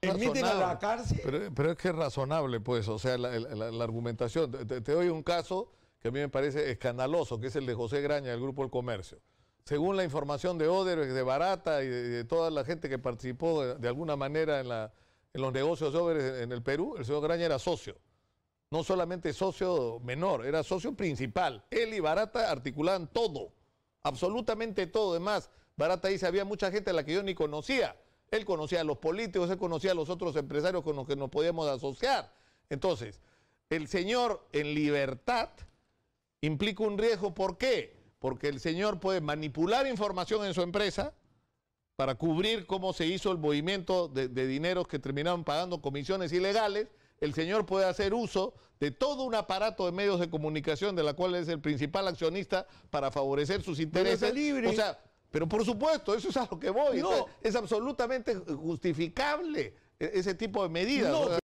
Permiten a la cárcel. Pero, es que es razonable, pues, o sea, la, argumentación. Te, doy un caso que a mí me parece escandaloso, que es el de José Graña del Grupo El Comercio. Según la información de Oder, de Barata y de, toda la gente que participó de, alguna manera en, en, los negocios de en el Perú, el señor Graña era socio. No solamente socio menor, era socio principal. Él y Barata articulaban todo absolutamente todo. Además, Barata dice, había mucha gente a la que yo ni conocía. Él conocía a los políticos, él conocía a los otros empresarios con los que nos podíamos asociar. Entonces, el señor en libertad implica un riesgo. ¿Por qué? Porque el señor puede manipular información en su empresa para cubrir cómo se hizo el movimiento de, dineros que terminaban pagando comisiones ilegales el señor puede hacer uso de todo un aparato de medios de comunicación de la cual es el principal accionista para favorecer sus intereses. libres. O sea, pero por supuesto, eso es a lo que voy. es absolutamente justificable e-, ese tipo de medidas.